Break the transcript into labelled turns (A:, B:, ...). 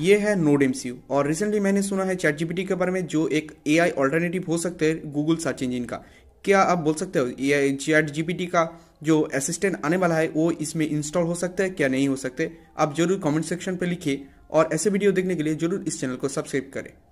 A: ये है node M और रिसेंटली मैंने सुना है चैट जीपीटी के बारे में जो एक ए आई ऑल्टरनेटिव हो सकते हैं गूगल सर्च इंजिन का क्या आप बोल सकते हो ए आई चैट जीपीटी का जो असिस्टेंट आने वाला है वो इसमें इंस्टॉल हो सकता है क्या नहीं हो सकते आप जरूर कमेंट सेक्शन पर लिखिए और ऐसे वीडियो देखने के लिए जरूर इस चैनल को सब्सक्राइब करें